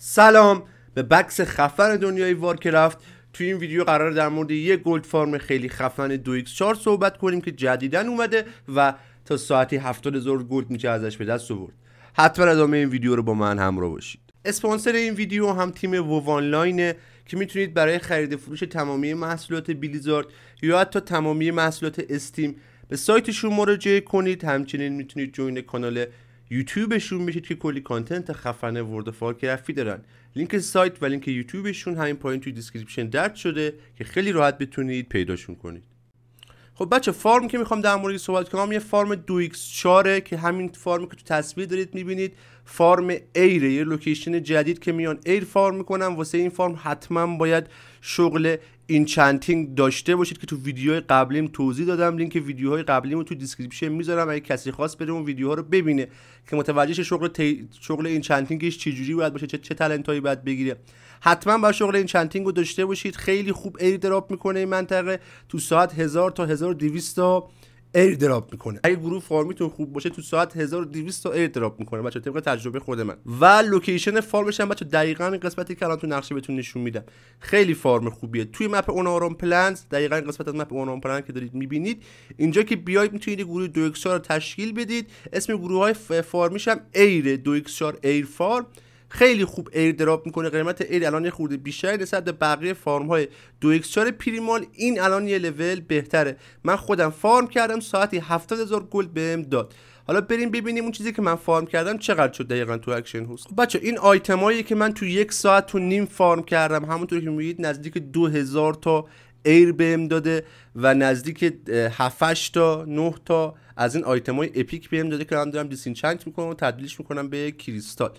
سلام به بکس خفن دنیای وارکرافت توی این ویدیو قرار در مورد یه گلد فارم خیلی خفن 2x4 صحبت کنیم که جدیدن اومده و تا ساعتی 70000 گلد میشه ازش به دست آورد حتما ادامه این ویدیو رو با من همراه باشید اسپانسر این ویدیو هم تیم وو آنلاینه که میتونید برای خرید فروش تمامی محصولات بلیزارد یا حتی تمامی محصولات استیم به سایتشون مراجعه کنید همچنین میتونید جوین کانال یوتیوبشون میشید که کلی کانتنت خفن ورد کرفی دارن لینک سایت و لینک یوتیوبشون همین پایین توی دیسکریپشن درد شده که خیلی راحت بتونید پیداشون کنید خب بچه فارم که میخوام در مورد صحبت کنم یه فارم 2x4 که همین فارمی که تو تصویر دارید میبینید فارم ایره یه لوکیشن جدید که میان ایر فارم میکنم واسه این فارم حتما باید شغل این داشته باشید که تو ویدیوهای قبلیم توضیح دادم لینک ویدیوهای قبلیم رو تو دیسکریپشن میذارم اگه کسی خواست بره اون ویدیوها رو ببینه که متوجه شغل تی... شغل این چنتینگش چجوری باید باشه چه, چه هایی باید بگیره حتما با شغل این رو داشته باشید خیلی خوب ایر میکنه این منطقه تو ساعت 1000 تا 1200 تا ایر دراپ میکنه اگه گروه فارمیتون خوب باشه تو ساعت 1200 تا ایر دراپ میکنه بچا طبق تجربه خود من و لوکیشن فارمش هم بچا دقیقاً قسمتی که الان تو نقشه بهتون نشون میدم خیلی فارم خوبیه توی مپ اونارون پلنز دقیقاً قسمت از مپ اونارون پلنز که دارید میبینید اینجا که بیاید میتونید گروه 2x4 رو تشکیل بدید اسم گروه های فارمیش هم ایر 2x4 ایر فارم خیلی خوب ایر دراپ میکنه قیمت ایر الان یه خورده بیشتر نسبت به بقیه فارم های دو چار پریمال این الان یه لول بهتره من خودم فارم کردم ساعتی 70000 گلد بهم داد حالا بریم ببینیم اون چیزی که من فارم کردم چقدر شد دقیقا تو اکشن هوست بچه این هایی که من تو یک ساعت تو نیم فارم کردم همونطور که میبینید نزدیک 2000 تا ایر بهم داده و نزدیک 7 تا 9 تا از این آیتم های اپیک بهم داده که من دارم دیسینچنت میکنم و تبدیلش میکنم به کریستال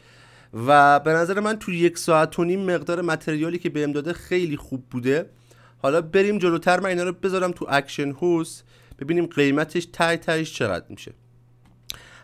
و به نظر من تو یک ساعت و نیم مقدار متریالی که بهم داده خیلی خوب بوده حالا بریم جلوتر من اینا رو بذارم تو اکشن هوس ببینیم قیمتش تای تایش چقدر میشه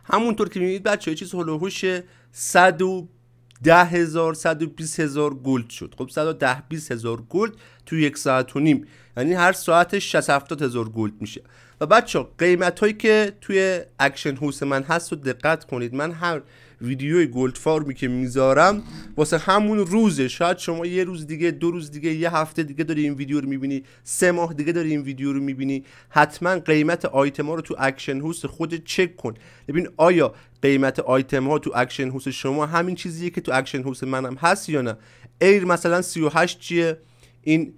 همونطور که میبینید بچه یه چیز هلوهوش 110 هزار 120 هزار گلد شد خب 110 20 هزار گلد تو یک ساعت و نیم یعنی هر ساعتش 60 70 هزار گولد میشه و بچه قیمت هایی که توی اکشن هوس من هست رو دقت کنید من هر ویدیوی گلد فارمی که میذارم واسه همون روزه شاید شما یه روز دیگه دو روز دیگه یه هفته دیگه داری این ویدیو رو میبینی سه ماه دیگه داری این ویدیو رو میبینی حتما قیمت ها رو تو اکشن هوس خود چک کن ببین آیا قیمت آیتم ها تو اکشن هوس شما همین چیزیه که تو اکشن هوس منم هست یا نه ایر مثلا 38 چیه این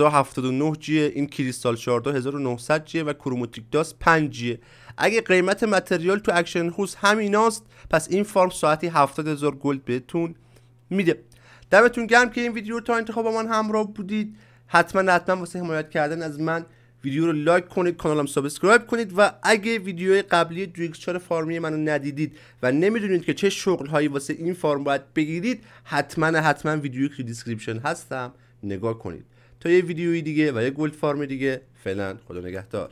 79 جیه این کریستال 1900 جیه و کروموتیک داست 5 جیه اگه قیمت متریال تو اکشن هوس همیناست پس این فارم ساعتی 70000 گلد بهتون میده دمتون گرم که این ویدیو تا انتخاب من همراه بودید حتما حتما واسه حمایت کردن از من ویدیو رو لایک کنید کانالم سابسکرایب کنید و اگه ویدیو قبلی چار فارمی منو ندیدید و نمیدونید که چه شغل هایی واسه این فارم باید بگیرید حتما حتما ویدیو که دیسکریپشن هستم نگاه کنید تا یه ویدیوی دیگه و یه گولد فارم دیگه فعلا خدا نگهدار